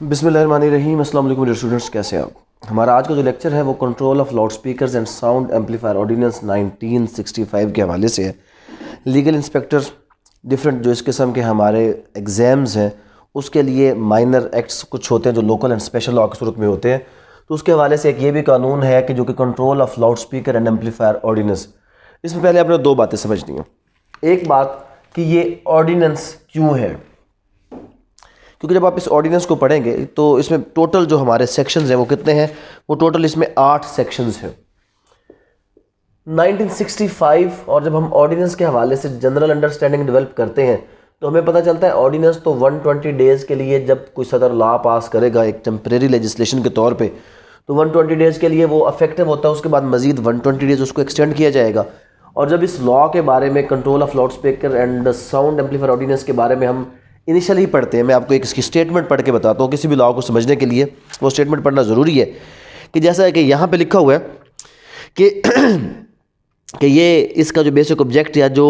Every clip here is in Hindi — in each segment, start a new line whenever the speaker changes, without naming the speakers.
बिसमीम असल स्टूडेंट्स कैसे आप हमारा आज का जो लेक्चर है वो control of loud speaker and sound amplifier ordinance 1965 के हवाले से है लीगल इंस्पेक्टर डिफरेंट जो इस किस्म के हमारे एग्ज़ाम्स हैं उसके लिए माइनर एक्ट्स कुछ होते हैं जो लोकल एंड स्पेशल लॉ की सूरत में होते हैं तो उसके हवाले से एक ये भी कानून है कि जो कि control of loud speaker and amplifier ordinance इसमें पहले आपने दो बातें समझनी हैं एक बात कि ये ऑर्डिनेंस क्यों है क्योंकि जब आप इस ऑर्डिनेंस को पढ़ेंगे तो इसमें टोटल जो हमारे सेक्शंस हैं वो कितने हैं वो टोटल इसमें आठ सेक्शंस हैं 1965 और जब हम ऑर्डिनेंस के हवाले से जनरल अंडरस्टैंडिंग डेवलप करते हैं तो हमें पता चलता है ऑर्डिनेंस तो 120 डेज़ के लिए जब कोई सदर लॉ पास करेगा एक टेम्प्रेरी लेजिस्लेशन के तौर पर तो वन डेज़ के लिए वो अफेक्टिव होता है उसके बाद मजीद वन डेज़ उसको एक्सटेंड किया जाएगा और जब इस लॉ के बारे में control of loud speaker and sound amplifier ordinance के बारे में हम इनिशियली पढ़ते हैं मैं आपको एक इसकी स्टेटमेंट पढ़ के बताता हूँ किसी भी लॉ को समझने के लिए वो स्टेटमेंट पढ़ना ज़रूरी है कि जैसा है कि यहाँ पे लिखा हुआ है कि कि ये इसका जो बेसिक ऑब्जेक्ट या जो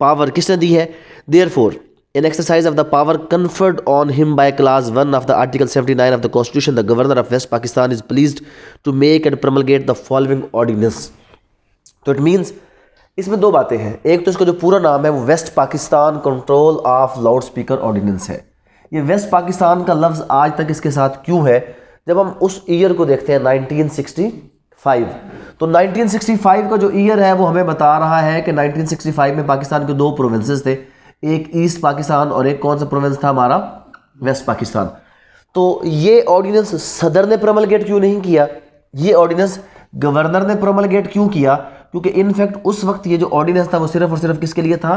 पावर किसने दी है therefore in exercise of the power conferred on him by clause one of the article seventy nine of the constitution the governor of west Pakistan is pleased to make and promulgate the following ordinance तो इट मीन्स इसमें दो बातें हैं एक तो इसका जो पूरा नाम है वो west Pakistan control of loud speaker ordinance है ये वेस्ट पाकिस्तान का लफ्ज़ आज तक इसके साथ क्यों है जब हम उस ईयर को देखते हैं 1965 तो 1965 का जो ईयर है वो हमें बता रहा है कि 1965 में पाकिस्तान के दो प्रोविंसेस थे एक ईस्ट पाकिस्तान और एक कौन सा प्रोविंस था हमारा वेस्ट पाकिस्तान तो ये ऑर्डिनेंस सदर ने प्रमलगेट क्यों नहीं किया ये ऑर्डिनेंस गवर्नर ने प्रमलगेट क्यों किया क्योंकि इनफैक्ट उस वक्त ये जो ऑर्डिनेंस था वो सिर्फ और सिर्फ किसके लिए था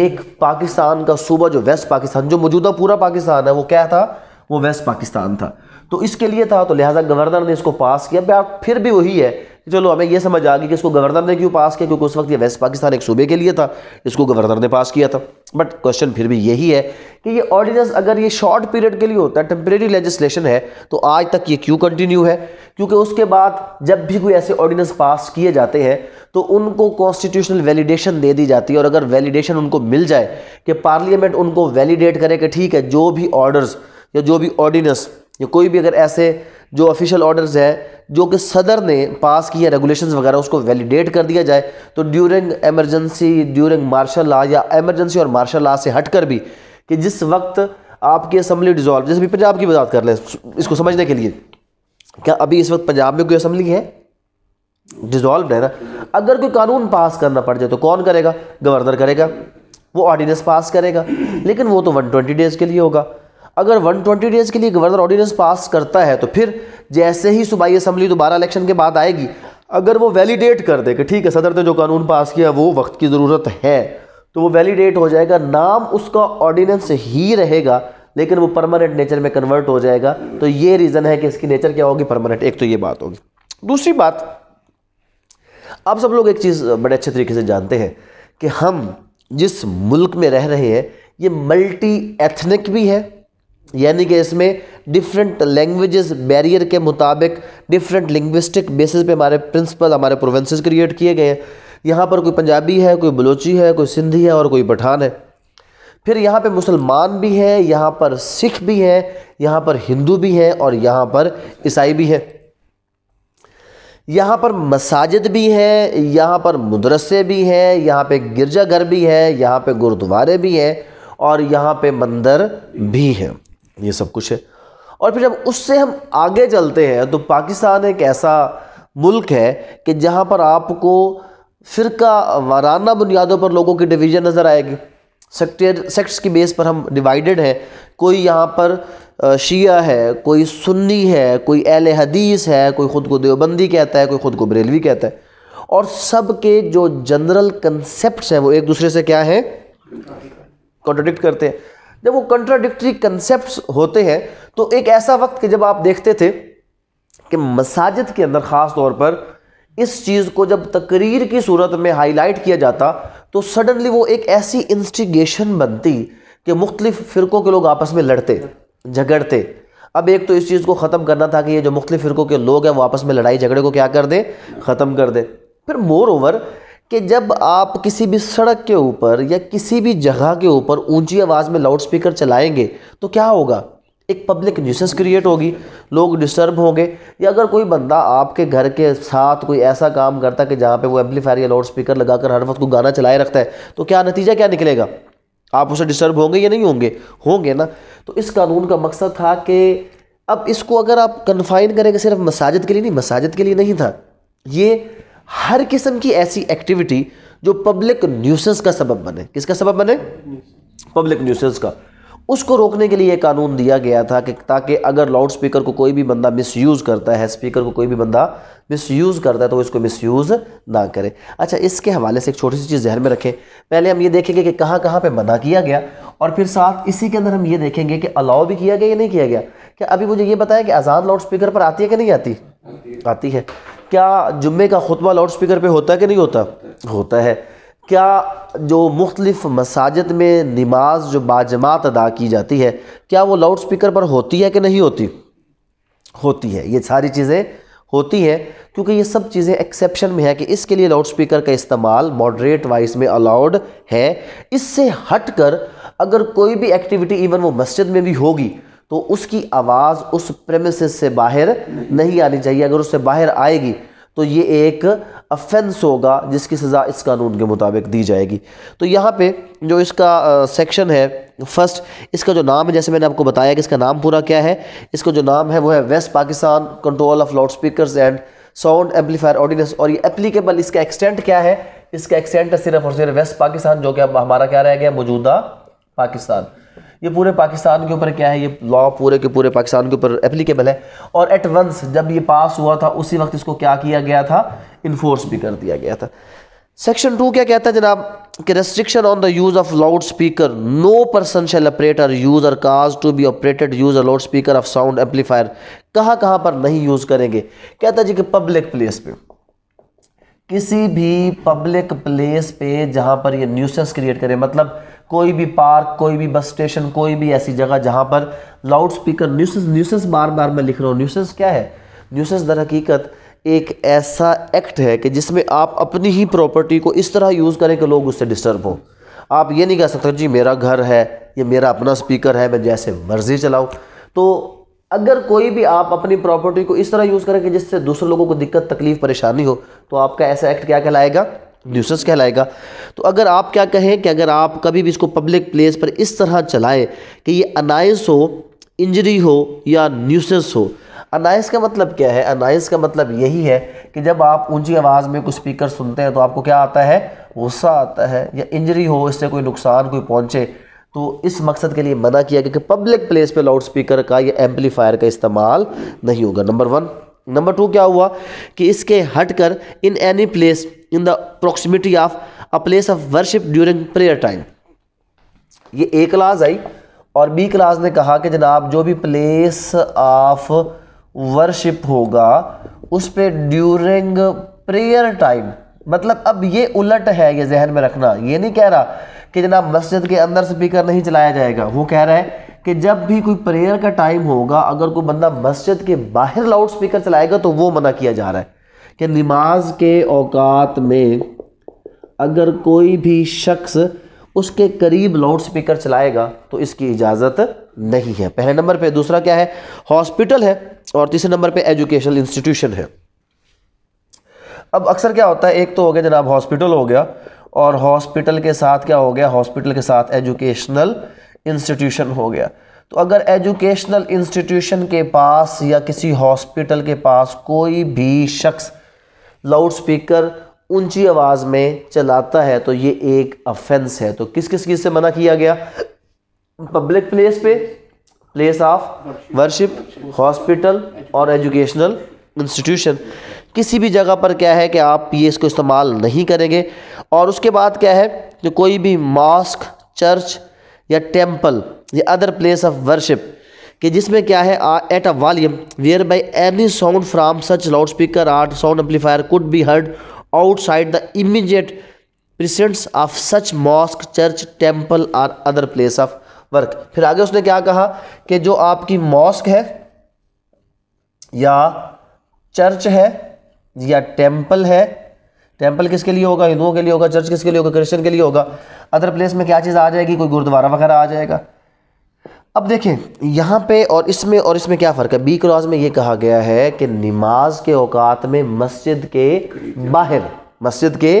एक पाकिस्तान का सूबा जो वेस्ट पाकिस्तान जो मौजूदा पूरा पाकिस्तान है वो क्या था वो वेस्ट पाकिस्तान था तो इसके लिए था तो लिहाजा गवर्नर ने इसको पास किया फिर भी वही है चलो हमें यह समझ आ गई कि इसको गवर्नर ने क्यों पास किया क्योंकि उस वक्त ये वेस्ट पाकिस्तान एक सूबे के लिए था इसको गवर्नर ने पास किया था बट क्वेश्चन फिर भी यही है कि ये ऑर्डिनेंस अगर ये शॉर्ट पीरियड के लिए होता है टेम्परेरी लेजिस्लेशन है तो आज तक ये क्यों कंटिन्यू है क्योंकि उसके बाद जब भी कोई ऐसे ऑर्डिनेंस पास किए जाते हैं तो उनको कॉन्स्टिट्यूशनल वैलिडेशन दे दी जाती है और अगर वैलिडेशन उनको मिल जाए कि पार्लियामेंट उनको वैलिडेट करे कि ठीक है जो भी ऑर्डर्स या जो भी ऑर्डिनेंस या कोई भी अगर ऐसे जो ऑफिशियल ऑर्डर्स है जो कि सदर ने पास किया रेगुलेशन वगैरह उसको वैलिडेट कर दिया जाए तो during emergency during martial law या एमरजेंसी और मार्शल लॉ से कर भी कि जिस वक्त आपकी असम्बली डिजॉल्व जैसे भी पंजाब की बात कर लें इसको समझने के लिए क्या अभी इस वक्त पंजाब में कोई असम्बली है डिजॉल्व है ना अगर कोई कानून पास करना पड़ जाए तो कौन करेगा गवर्नर करेगा वो ऑर्डिनेंस पास करेगा लेकिन वो तो 120 डेज़ के लिए होगा अगर 120 डेज के लिए गवर्नर ऑर्डिनेंस पास करता है तो फिर जैसे ही सूबाई असम्बली दोबारा इलेक्शन के बाद आएगी अगर वो वैलिडेट कर दे कि ठीक है सदर ने जो कानून पास किया वो वक्त की ज़रूरत है तो वो वैलिडेट हो जाएगा नाम उसका ऑर्डिनेंस ही रहेगा लेकिन वो परमानेंट नेचर में कन्वर्ट हो जाएगा तो ये रीज़न है कि इसकी नेचर क्या होगी परमानेंट एक तो ये बात होगी दूसरी बात आप सब लोग एक चीज़ बड़े अच्छे तरीके से जानते हैं कि हम जिस मुल्क में रह रहे हैं ये मल्टी एथनिक भी है यानी कि इसमें डिफरेंट लैंग्वेजेस बैरियर के मुताबिक डिफरेंट लिंग्विस्टिक बेसिस पे हमारे प्रिंसिपल हमारे प्रोविंसेस क्रिएट किए गए हैं यहाँ पर कोई पंजाबी है कोई बलोची है कोई सिंधी है और कोई पठान है फिर यहाँ पे मुसलमान भी हैं यहाँ पर सिख भी हैं यहाँ पर हिंदू भी हैं और यहाँ पर ईसाई भी हैं यहाँ पर मसाजिद भी हैं यहाँ पर मदरसे भी हैं यहाँ पे गिरजाघर भी है यहाँ पे गुरुद्वारे भी हैं और यहाँ पे मंदिर भी हैं ये सब कुछ है और फिर जब उससे हम आगे चलते हैं तो पाकिस्तान एक ऐसा मुल्क है कि जहाँ पर आपको फ़िरका वाराना बुनियादों पर लोगों की डिवीज़न नज़र आएगी सेक्टर सेक्ट्स की बेस पर हम डिवाइडेड हैं कोई यहाँ पर शिया है कोई सुन्नी है कोई एल हदीस है कोई ख़ुद को देवबंदी कहता है कोई ख़ुद को बरेलवी कहता है और सब के जो जनरल कंसेप्ट हैं वो एक दूसरे से क्या है कॉन्ट्रोडिक्ट करते हैं जब वो कंट्राडिक्टरी कंसेप्ट होते हैं तो एक ऐसा वक्त कि जब आप देखते थे कि मसाजिद के अंदर ख़ास तौर पर इस चीज़ को जब तकरीर की सूरत में हाईलाइट किया जाता तो सडनली वो एक ऐसी इंस्टिगेशन बनती कि मुख्तलिफ़ फ़िरक़ों के लोग आपस में लड़ते झगड़ते अब एक तो इस चीज़ को ख़त्म करना था कि ये जो मुख्तलिफ़ फ़िरक़ों के लोग हैं वो आपस में लड़ाई झगड़े को क्या कर दें ख़त्म कर दें फिर मोर ओवर कि जब आप किसी भी सड़क के ऊपर या किसी भी जगह के ऊपर ऊंची आवाज़ में लाउड स्पीकर चलाएंगे तो क्या होगा एक पब्लिक न्यूसेंस क्रिएट होगी लोग डिस्टर्ब होंगे या अगर कोई बंदा आपके घर के साथ कोई ऐसा काम करता है कि जहाँ पे वो एम्पलीफायर या लाउड स्पीकर लगाकर हर वक्त को गाना चलाए रखता है तो क्या नतीजा क्या निकलेगा आप उसे डिस्टर्ब होंगे या नहीं होंगे होंगे ना तो इस कानून का मकसद था कि अब इसको अगर आप कन्फाइन करेंगे सिर्फ मसाजिद के लिए नहीं मसाजिद के लिए नहीं था ये हर किस्म की ऐसी एक्टिविटी जो पब्लिक न्यूसेंस का सबब बने किसका सबब बने पब्लिक न्यूसेंस का उसको रोकने के लिए यह कानून दिया गया था कि ताकि अगर लाउड स्पीकर को कोई भी बंदा मिसयूज़ करता है स्पीकर को कोई भी बंदा मिसयूज़ करता है तो वो इसको मिसयूज़ ना करे अच्छा इसके हवाले से एक छोटी सी चीज़ जहन में रखें पहले हम ये देखेंगे कि कहाँ कहाँ पे मना किया गया और फिर साथ इसी के अंदर हम ये देखेंगे कि अलाउ भी किया गया या नहीं किया गया क्या अभी मुझे ये बताया कि अजान लाउड स्पीकर पर आती है कि नहीं आती आती है क्या जुम्मे का खुतबा लाउड स्पीकर पर होता है कि नहीं होता होता है क्या जो मुख्तलिफ मसाजिद में नमाज जो बाजमात अदा की जाती है क्या वो लाउड स्पीकर पर होती है कि नहीं होती होती है ये सारी चीज़ें होती हैं क्योंकि ये सब चीज़ें एक्सेप्शन में है कि इसके लिए लाउड स्पीकर का इस्तेमाल मॉडरेट वाइस में अलाउड है इससे हट कर अगर कोई भी एक्टिविटी इवन वो मस्जिद में भी होगी तो उसकी आवाज़ उस प्रेमिस से बाहर नहीं आनी चाहिए अगर उससे बाहर आएगी तो ये एक अफेंस होगा जिसकी सज़ा इस कानून के मुताबिक दी जाएगी तो यहाँ पे जो इसका सेक्शन है फर्स्ट इसका जो नाम है जैसे मैंने आपको बताया कि इसका नाम पूरा क्या है इसका जो नाम है वो है west Pakistan control of loud speakers and sound amplifier ordinance और ये एप्लीकेबल इसका एक्सटेंट क्या है इसका एक्सटेंट है सिर्फ और सिर्फ वेस्ट पाकिस्तान जो कि अब हमारा क्या रह गया मौजूदा पाकिस्तान ये पूरे पाकिस्तान के ऊपर क्या है ये लॉ पूरे के पूरे पाकिस्तान के ऊपर एप्लीकेबल है और एट वंस जब ये पास हुआ था उसी वक्त इसको क्या किया गया था इन्फोर्स भी कर दिया गया था सेक्शन टू क्या कहता है जनाब कि restriction on the use of loud speaker no person shall operate or use or cause to be operated use loud speaker of sound amplifier कहाँ कहाँ पर नहीं यूज़ करेंगे कहता जी कि पब्लिक प्लेस पे किसी भी पब्लिक प्लेस पे जहाँ पर ये न्यूसेंस क्रिएट करें मतलब कोई भी पार्क कोई भी बस स्टेशन कोई भी ऐसी जगह जहाँ पर लाउड स्पीकर न्यूसेंस न्यूसेंस बार बार मैं लिख रहा हूँ न्यूसेंस क्या है न्यूसेंस दर हकीकत एक ऐसा एक्ट है कि जिसमें आप अपनी ही प्रॉपर्टी को इस तरह यूज़ करें कि लोग उससे डिस्टर्ब हों आप ये नहीं कह सकते जी मेरा घर है ये मेरा अपना स्पीकर है मैं जैसे मर्ज़ी चलाऊँ तो अगर कोई भी आप अपनी प्रॉपर्टी को इस तरह यूज़ करेंगे जिससे दूसरे लोगों को दिक्कत तकलीफ परेशानी हो तो आपका ऐसा एक्ट क्या कहलाएगा न्यूसेंस कहलाएगा तो अगर आप क्या कहें कि अगर आप कभी भी इसको पब्लिक प्लेस पर इस तरह चलाएं कि ये अनायस हो इंजरी हो या न्यूसेंस हो अनाइस का मतलब क्या है अनाइस का मतलब यही है कि जब आप ऊंची आवाज़ में कुछ स्पीकर सुनते हैं तो आपको क्या आता है गुस्सा आता है या इंजरी हो इससे कोई नुकसान कोई पहुंचे तो इस मकसद के लिए मना किया गया कि पब्लिक प्लेस पे लाउड स्पीकर का या एम्पलीफायर का इस्तेमाल नहीं होगा नंबर वन नंबर टू क्या हुआ कि इसके हटकर in any place in the proximity of a place of worship during prayer time ये ए क्लास आई और बी क्लास ने कहा कि जनाब जो भी प्लेस ऑफ वर्शिप होगा उस पर ड्यूरिंग प्रेयर टाइम मतलब अब ये उलट है ये जहन में रखना ये नहीं कह रहा कि जनाब मस्जिद के अंदर स्पीकर नहीं चलाया जाएगा वो कह रहा है कि जब भी कोई प्रेयर का टाइम होगा अगर कोई बंदा मस्जिद के बाहर लाउड स्पीकर चलाएगा तो वो मना किया जा रहा है कि नमाज के औकात में अगर कोई भी शख्स उसके करीब लाउड स्पीकर चलाएगा तो इसकी इजाज़त नहीं है पहले नंबर पे दूसरा क्या है हॉस्पिटल है और तीसरे नंबर पे एजुकेशनल इंस्टीट्यूशन है अब अक्सर क्या होता है एक तो हो गया जनाब हॉस्पिटल हो गया और हॉस्पिटल के साथ क्या हो गया हॉस्पिटल के साथ एजुकेशनल इंस्टीट्यूशन हो गया तो अगर एजुकेशनल इंस्टीट्यूशन के पास या किसी हॉस्पिटल के पास कोई भी शख्स लाउड स्पीकर ऊंची आवाज़ में चलाता है तो ये एक अफेंस है तो किस किस चीज़ से मना किया गया पब्लिक प्लेस पे प्लेस ऑफ वर्शिप हॉस्पिटल और एजुकेशनल इंस्टीट्यूशन किसी भी जगह पर क्या है कि आप ये इसको इस्तेमाल नहीं करेंगे और उसके बाद क्या है कि कोई भी मॉस्क चर्च या टेम्पल या अदर प्लेस ऑफ वर्शिप कि जिसमें क्या है at a volume whereby any sound from such loud speaker or sound amplifier could be heard outside the immediate presence of such mosque church temple or other place of work फिर आगे उसने क्या कहा कि जो आपकी मॉस्क है या चर्च है या हाँ, टेम्पल है टेम्पल किसके लिए होगा हिंदुओं के लिए होगा चर्च किसके लिए होगा क्रिश्चियन के लिए होगा अदर प्लेस में क्या चीज़ आ जाएगी कोई गुरुद्वारा वगैरह आ जाएगा अब देखें यहाँ पे और इसमें और इसमें क्या फ़र्क है बी क्रॉस में ये कहा गया है कि नमाज के औकात में मस्जिद के बाहर मस्जिद के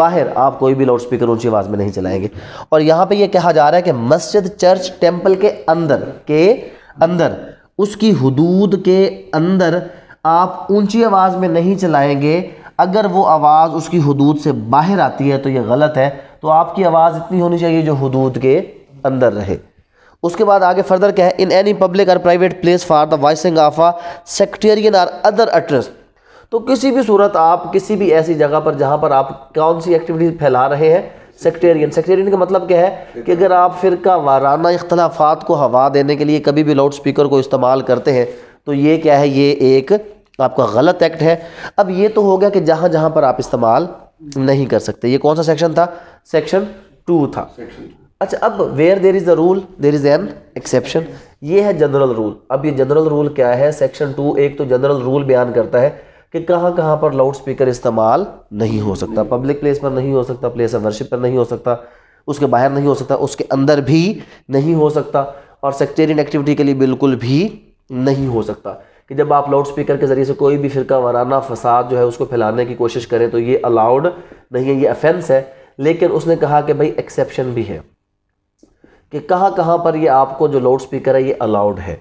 बाहर आप कोई भी लाउड स्पीकर ऊंची आवाज़ में नहीं चलाएंगे और यहाँ पे ये कहा जा रहा है कि मस्जिद चर्च टेम्पल के अंदर के अंदर उसकी हदूद के अंदर आप ऊंची आवाज़ में नहीं चलाएंगे अगर वो आवाज़ उसकी हदूद से बाहर आती है तो ये गलत है तो आपकी आवाज़ इतनी होनी चाहिए जो हदूद के अंदर रहे उसके बाद आगे फर्दर क्या है इन एनी पब्लिक और private place for the voicing of a sectarian or other address तो किसी भी सूरत आप किसी भी ऐसी जगह पर जहाँ पर आप कौन सी एक्टिविटीज़ फैला रहे हैं सेक्टेरियन सेक्टेरियन का मतलब क्या है कि अगर आप फिर वाराना इख्तलाफात को हवा देने के लिए कभी भी लाउड स्पीकर को इस्तेमाल करते हैं तो ये क्या है ये एक आपका गलत एक्ट है अब ये तो हो गया कि जहाँ जहाँ पर आप इस्तेमाल नहीं कर सकते ये कौन सा सेक्शन था सेक्शन टू था अच्छा अब where there is the rule there is an exception ये है जनरल रूल अब ये जनरल रूल क्या है सेक्शन टू एक तो जनरल रूल बयान करता है कि कहाँ कहाँ पर लाउड स्पीकर इस्तेमाल नहीं हो सकता पब्लिक प्लेस पर नहीं हो सकता प्लेस ऑफ वर्शिप पर नहीं हो सकता उसके बाहर नहीं हो सकता उसके अंदर भी नहीं हो सकता और सेक्टेरियन एक्टिविटी के लिए बिल्कुल भी नहीं हो सकता कि जब आप लाउड स्पीकर के ज़रिए से कोई भी फिरका वाराना फसाद जो है उसको फैलाने की कोशिश करें तो ये अलाउड नहीं है ये अफेंस है लेकिन उसने कहा कि भाई एक्सेप्शन भी है कि कहाँ कहाँ पर ये आपको जो लाउड स्पीकर है ये अलाउड है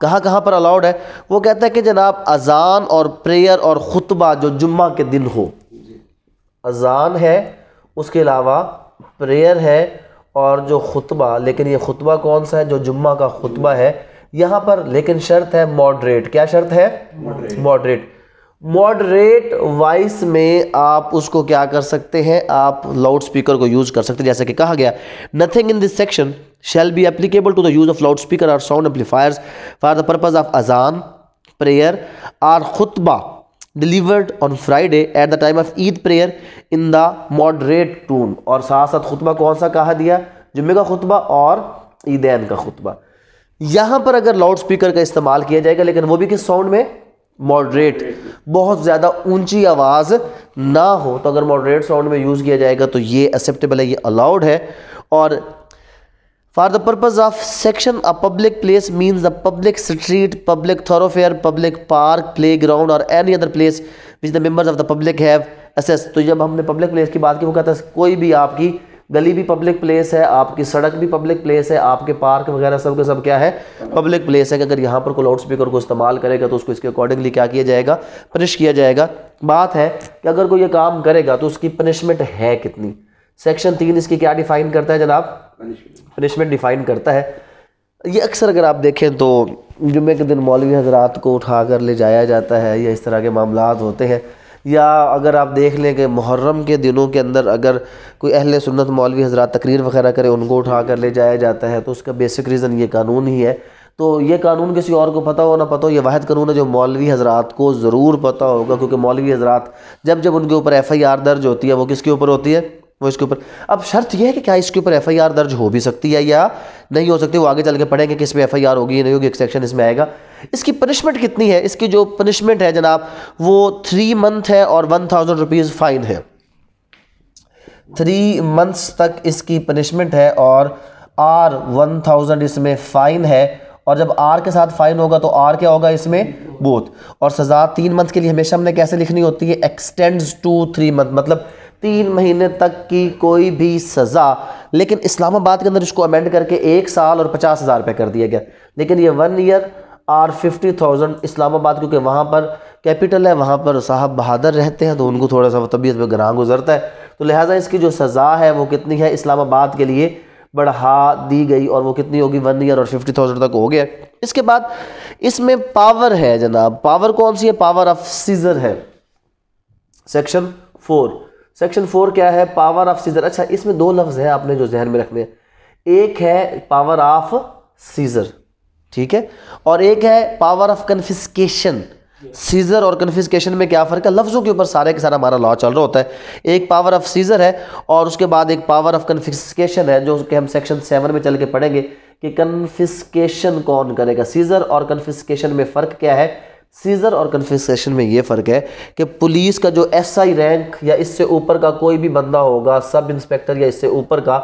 कहाँ कहाँ पर अलाउड है वो कहता है कि जनाब अजान और प्रेयर और ख़ुतबा जो जुम्मा के दिन हो अजान है उसके अलावा प्रेयर है और जो खुतबा लेकिन ये खुतबा कौन सा है जो जुम्मा का खुतबा है यहां पर लेकिन शर्त है मॉडरेट क्या शर्त है मॉडरेट मॉडरेट वॉइस में आप उसको क्या कर सकते हैं आप लाउड स्पीकर को यूज कर सकते हैं जैसे कि कहा गया nothing in this section shall be applicable to the use of loud speaker और sound amplifiers for the purpose of azan prayer or khutba delivered on Friday at the time of Eid prayer in the moderate tone और साथ साथ खुतबा कौन सा कहा दिया जुम्मे का खुतबा और ईदैन का खुतबा यहां पर अगर लाउड स्पीकर का इस्तेमाल किया जाएगा लेकिन वो भी किस साउंड में मॉडरेट बहुत ज़्यादा ऊंची आवाज़ ना हो तो अगर मॉडरेट साउंड में यूज़ किया जाएगा तो ये एक्सेप्टेबल है ये अलाउड है और for the purpose of section a public place means the public street public thoroughfare public park playground और any other place which the members of the public have access तो जब हमने पब्लिक प्लेस की बात की वो कहता है कोई भी आपकी गली भी पब्लिक प्लेस है आपकी सड़क भी पब्लिक प्लेस है आपके पार्क वगैरह सब के सब क्या है पब्लिक प्लेस है कि अगर यहाँ पर कोई लाउड स्पीकर को इस्तेमाल करेगा तो उसको इसके अकॉर्डिंगली क्या किया जाएगा पनिश किया जाएगा बात है कि अगर कोई ये काम करेगा तो उसकी पनिशमेंट है कितनी सेक्शन तीन इसकी क्या डिफाइन करता है जनाब पनिशमेंट डिफाइन करता है ये अक्सर अगर आप देखें तो जुम्मे के दिन मौलवी हजरात को उठा कर ले जाया जाता है या इस तरह के मामला होते हैं या अगर आप देख लें कि मुहर्रम के दिनों के अंदर अगर कोई अहल सुन्नत मौलवी हजरात तकरीर वगैरह करें उनको उठा कर ले जाया जाता है तो उसका बेसिक रीज़न ये कानून ही है तो ये कानून किसी और को पता हो ना पता हो ये वाद कानून है जो मौलवी हजरात को ज़रूर पता होगा क्योंकि मौलवी हजरात जब जब उनके ऊपर एफ़ आई आर दर्ज होती है वो किसके ऊपर होती है वो इसके ऊपर अब शर्त यह है कि क्या इसके ऊपर एफ दर्ज हो भी सकती है या नहीं हो सकती वो आगे चल के पढ़ेंगे कि इसमें एफ आई आर होगी नहीं होगी एक सेक्शन इसमें आएगा इसकी पनिशमेंट कितनी है इसकी जो पनिशमेंट है जनाब वो थ्री मंथ है और वन थाउजेंड रुपीज़ फ़ाइन है थ्री मंथ्स तक इसकी पनिशमेंट है और आर वन थाउजेंड इसमें फ़ाइन है और जब आर के साथ फाइन होगा तो आर क्या होगा इसमें बोथ और सज़ा तीन मंथ के लिए हमेशा हमने कैसे लिखनी होती है एक्सटेंड्स टू थ्री मंथ मतलब तीन महीने तक की कोई भी सज़ा लेकिन इस्लामाबाद के अंदर इसको अमेंड करके एक साल और पचास हज़ार रुपये कर दिया गया लेकिन ये वन ईयर और फिफ्टी थाउजेंड इस्लामाबाद क्योंकि वहाँ पर कैपिटल है वहाँ पर साहब बहादुर रहते हैं तो उनको थोड़ा सा तबीयत में ग्राह गुजरता है तो लिहाजा इसकी जो सज़ा है वो कितनी है इस्लामाबाद के लिए बढ़ा दी गई और वो कितनी होगी वन ईयर और फिफ्टी थाउजेंड तक हो गया इसके बाद इसमें पावर है जनाब पावर कौन सी है पावर ऑफ सीजर है सेक्शन फोर सेक्शन फोर क्या है पावर ऑफ सीजर अच्छा इसमें दो लफ्ज़ हैं आपने जो जहन में रखने हैं एक है पावर ऑफ सीजर ठीक है और एक है पावर ऑफ कन्फिस्केशन सीजर और कन्फिस्केशन में क्या फ़र्क है लफ्ज़ों के ऊपर सारे के सारा हमारा लॉ चल रहा होता है एक पावर ऑफ सीजर है और उसके बाद एक पावर ऑफ कन्फिस्केशन है जो कि हम सेक्शन सेवन में चल के पढ़ेंगे कि कन्फिस्केशन कौन करेगा सीजर और कन्फिस्केशन में फ़र्क क्या है सीज़र और कन्फिस्केशन में ये फ़र्क है कि पुलिस का जो एसआई रैंक या इससे ऊपर का कोई भी बंदा होगा सब इंस्पेक्टर या इससे ऊपर का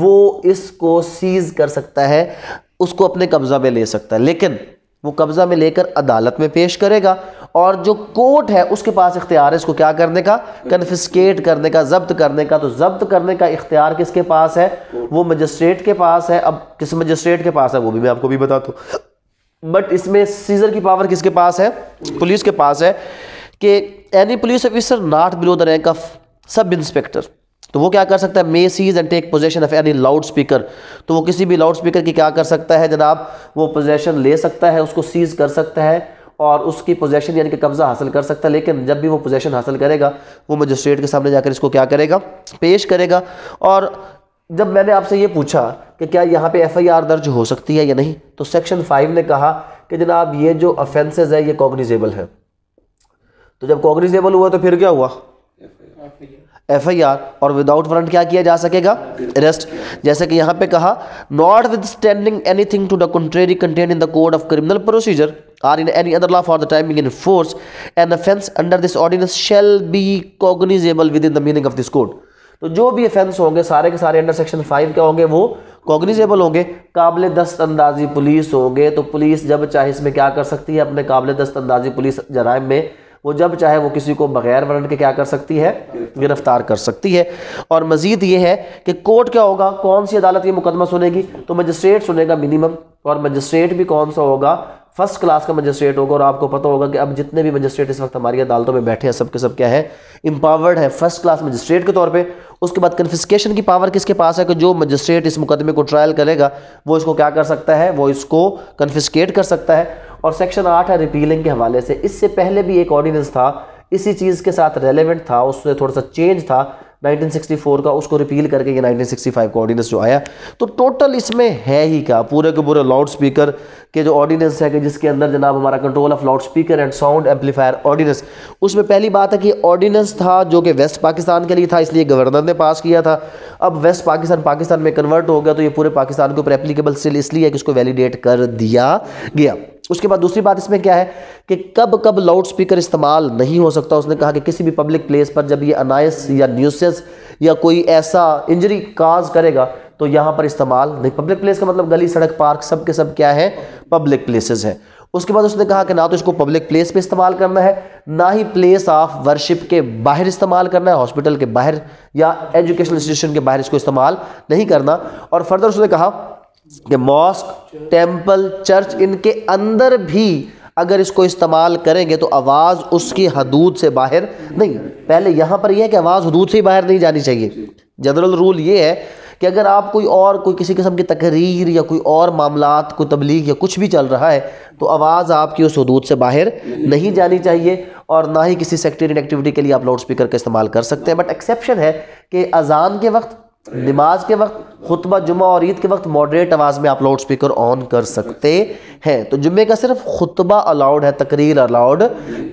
वो इसको सीज़ कर सकता है उसको अपने कब्ज़ा में ले सकता है लेकिन वो कब्ज़ा में लेकर अदालत में पेश करेगा और जो कोर्ट है उसके पास इख्तियार है इसको क्या करने का कन्फिस्केट करने का जब्त करने का तो जब्त करने का इख्तियार किसके पास है वो मजिस्ट्रेट के पास है अब किस मजिस्ट्रेट के पास है वो भी मैं आपको भी बता दूँ बट इसमें सीजर की पावर किसके पास है पुलिस के पास है कि any police officer not below the rank of sub inspector तो वो क्या कर सकता है may seize and take possession of any loud speaker तो वो किसी भी लाउड स्पीकर की क्या कर सकता है जनाब वो पोजेशन ले सकता है उसको सीज कर सकता है और उसकी पोजेशन यानी कि कब्ज़ा हासिल कर सकता है लेकिन जब भी वो पोजेशन हासिल करेगा वो मजिस्ट्रेट के सामने जाकर इसको क्या करेगा पेश करेगा और जब मैंने आपसे ये पूछा कि क्या यहाँ पे एफआईआर दर्ज हो सकती है या नहीं तो सेक्शन फाइव ने कहा कि जनाब ये जो अफेंसेज है ये कॉग्निजेबल है तो जब कॉग्निजेबल हुआ तो फिर क्या हुआ एफ आई आर और विदाउट वारंट क्या किया जा सकेगा अरेस्ट जैसे कि यहाँ पे कहा notwithstanding anything to the contrary contained in the code of criminal procedure or in any other law for the time being in force an offence under this ordinance shall be cognizable within the meaning of this code तो जो भी ऑफेंस होंगे सारे के सारे अंडर सेक्शन फाइव के होंगे वो कॉग्निजेबल होंगे काबिल दस्त अंदाजी पुलिस होंगे तो पुलिस जब चाहे इसमें क्या कर सकती है अपने काबिल दस्त अंदाजी पुलिस जराय में वो जब चाहे वो किसी को बगैर वारंट के क्या कर सकती है गिरफ्तार कर सकती है और मजीद ये है कि कोर्ट क्या होगा कौन सी अदालत ये मुकदमा सुनेगी तो मजिस्ट्रेट सुनेगा मिनिमम और मजिस्ट्रेट भी कौन सा होगा फर्स्ट क्लास का मजिस्ट्रेट होगा और आपको पता होगा कि अब जितने भी मजिस्ट्रेट इस वक्त हमारी अदालतों में बैठे हैं सब के सब क्या है इम्पावर्ड है फर्स्ट क्लास मजिस्ट्रेट के तौर पे उसके बाद कन्फिस्केशन की पावर किसके पास है कि जो मजिस्ट्रेट इस मुकदमे को ट्रायल करेगा वो इसको क्या कर सकता है वो इसको कन्फिस्केट कर सकता है और सेक्शन आठ है रिपीलिंग के हवाले से इससे पहले भी एक ऑर्डिनेंस था इसी चीज़ के साथ रेलिवेंट था उसमें थोड़ा सा चेंज था 1964 का उसको रिपील करके ये 1965 का ऑर्डिनेंस जो आया तो टोटल इसमें है ही क्या पूरे के पूरे लाउड स्पीकर के जो ऑर्डिनेंस है कि जिसके अंदर जनाब हमारा control of loud speaker and sound amplifier ordinance उसमें पहली बात है कि ऑर्डिनेंस था जो कि वेस्ट पाकिस्तान के लिए था इसलिए गवर्नर ने पास किया था अब वेस्ट पाकिस्तान पाकिस्तान में कन्वर्ट हो गया तो ये पूरे पाकिस्तान के ऊपर एप्लीकेबल स्टिल इसलिए है कि उसको वैलिडेट कर दिया गया उसके बाद दूसरी बात इसमें क्या है कि कब कब लाउड स्पीकर इस्तेमाल नहीं हो सकता उसने कहा कि किसी भी पब्लिक प्लेस पर जब ये अनायस या न्यूसेस या कोई ऐसा इंजरी काज करेगा तो यहाँ पर इस्तेमाल नहीं पब्लिक प्लेस का मतलब गली सड़क पार्क सब के सब क्या है पब्लिक प्लेसेस हैं उसके बाद उसने कहा कि ना तो इसको पब्लिक प्लेस पे इस्तेमाल करना है ना ही प्लेस ऑफ वर्शिप के बाहर इस्तेमाल करना है हॉस्पिटल के बाहर या एजुकेशनल इंस्टीट्यूशन के बाहर इसको इस्तेमाल नहीं करना और फर्दर उसने कहा कि मॉस्क टेम्पल चर्च इनके अंदर भी अगर इसको इस्तेमाल करेंगे तो आवाज़ उसकी हदूद से बाहर नहीं पहले यहाँ पर यह है कि आवाज़ हदूद से ही बाहर नहीं जानी चाहिए जनरल रूल ये है कि अगर आप कोई और कोई किसी किस्म की तकरीर या कोई और मामला को तबलीग या कुछ भी चल रहा है तो आवाज़ आपकी उस हदूद से बाहर नहीं जानी चाहिए और ना ही किसी सेक्टेरियन एक्टिविटी के लिए आप लाउड स्पीकर का इस्तेमाल कर सकते हैं बट एक्सेप्शन है कि अजान के वक्त नमाज के वक्त खुतबा जुमा और ईद के वक्त मॉडरेट आवाज़ में आप लाउड स्पीकर ऑन कर सकते हैं तो जुम्मे का सिर्फ खुतबा अलाउड है तकरीर अलाउड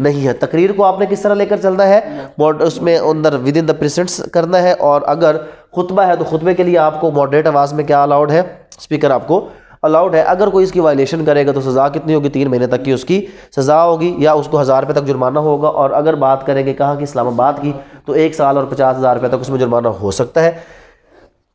नहीं है तकरीर को आपने किस तरह लेकर चलना है उसमें अंदर विद इन द प्रेसेंट्स करना है और अगर खुतबा है तो खुतबे के लिए आपको मॉडरेट आवाज़ में क्या अलाउड है स्पीकर आपको अलाउड है अगर कोई इसकी वायलेशन करेगा तो सज़ा कितनी होगी तीन महीने तक की उसकी सज़ा होगी या उसको हज़ार रुपये तक जुर्माना होगा और अगर बात करेंगे कहाँ की इस्लामाबाद की तो एक साल और पचास हज़ार रुपये तक उसमें जुर्माना हो सकता है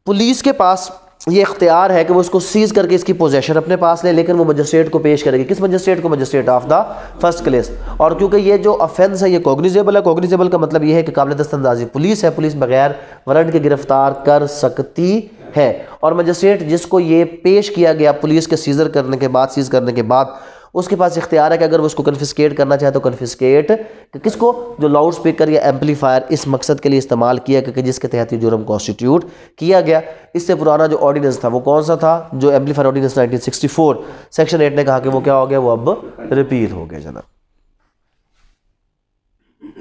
पुलिस के पास ये इख्तियार है कि वो उसको सीज करके इसकी पोजेशन अपने पास ले लेकिन वो मजिस्ट्रेट को पेश करेगी किस मजिस्ट्रेट को magistrate of the first class और क्योंकि ये जो अफेंस है ये कोगनीजेबल है कोगनीजेबल का मतलब ये है कि काबिल अंदाजी पुलिस है पुलिस बगैर वारंट के गिरफ्तार कर सकती है और मजिस्ट्रेट जिसको ये पेश किया गया पुलिस के सीजर करने के बाद सीज करने के बाद उसके पास इख्तियार है कि अगर वो उसको कन्फिस्केट करना चाहे तो कन्फिस्केट कि किसको जो लाउड स्पीकर या एम्पलीफायर इस मकसद के लिए इस्तेमाल किया कि जिसके तहत ये जुर्म कॉन्स्टिट्यूट किया गया इससे पुराना जो ऑर्डिनेंस था वो कौन सा था जो amplifier ordinance four section eight ने कहा कि वो क्या हो गया वो अब रिपील हो गया जनाब